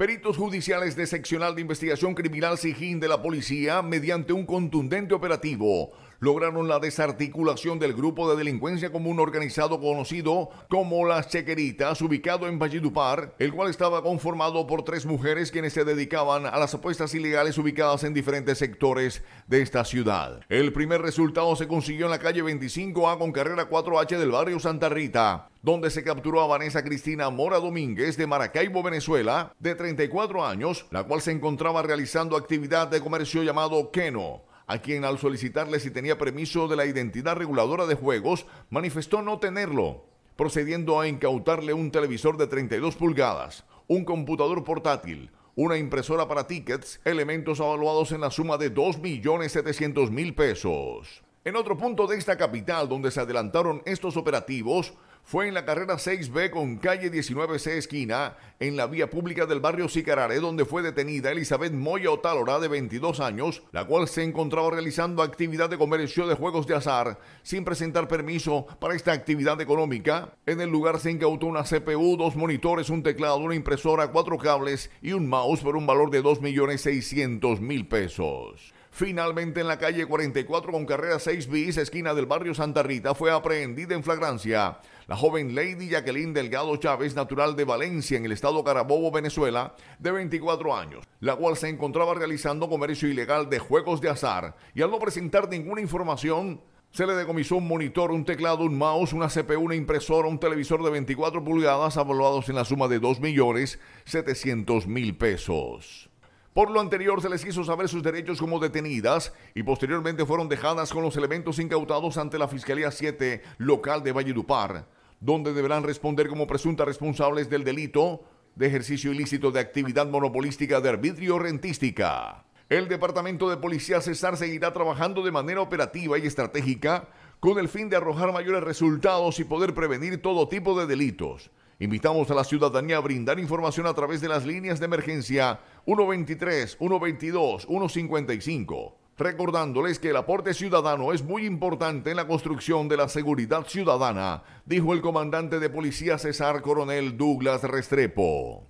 Peritos judiciales de Seccional de Investigación Criminal Sijín de la Policía, mediante un contundente operativo, lograron la desarticulación del grupo de delincuencia común organizado conocido como Las Chequeritas, ubicado en Valledupar, el cual estaba conformado por tres mujeres quienes se dedicaban a las apuestas ilegales ubicadas en diferentes sectores de esta ciudad. El primer resultado se consiguió en la calle 25A con carrera 4H del barrio Santa Rita, donde se capturó a Vanessa Cristina Mora Domínguez de Maracaibo, Venezuela, de 34 años, la cual se encontraba realizando actividad de comercio llamado queno a quien al solicitarle si tenía permiso de la identidad reguladora de juegos, manifestó no tenerlo, procediendo a incautarle un televisor de 32 pulgadas, un computador portátil, una impresora para tickets, elementos avaluados en la suma de 2.700.000 pesos. En otro punto de esta capital donde se adelantaron estos operativos, fue en la carrera 6B con calle 19C esquina, en la vía pública del barrio Sicararé, donde fue detenida Elizabeth Moya Otalora, de 22 años, la cual se encontraba realizando actividad de comercio de juegos de azar, sin presentar permiso para esta actividad económica. En el lugar se incautó una CPU, dos monitores, un teclado, una impresora, cuatro cables y un mouse por un valor de 2.600.000 pesos. Finalmente, en la calle 44 con carrera 6 bis, esquina del barrio Santa Rita, fue aprehendida en flagrancia la joven Lady Jacqueline Delgado Chávez, natural de Valencia, en el estado Carabobo, Venezuela, de 24 años, la cual se encontraba realizando comercio ilegal de juegos de azar y al no presentar ninguna información, se le decomisó un monitor, un teclado, un mouse, una CPU, una impresora, un televisor de 24 pulgadas, avaluados en la suma de 2.700.000 pesos. Por lo anterior, se les hizo saber sus derechos como detenidas y posteriormente fueron dejadas con los elementos incautados ante la Fiscalía 7 local de Valledupar, donde deberán responder como presuntas responsables del delito de ejercicio ilícito de actividad monopolística de arbitrio rentística. El Departamento de Policía Cesar seguirá trabajando de manera operativa y estratégica con el fin de arrojar mayores resultados y poder prevenir todo tipo de delitos Invitamos a la ciudadanía a brindar información a través de las líneas de emergencia 123, 122, 155. Recordándoles que el aporte ciudadano es muy importante en la construcción de la seguridad ciudadana, dijo el comandante de policía César Coronel Douglas Restrepo.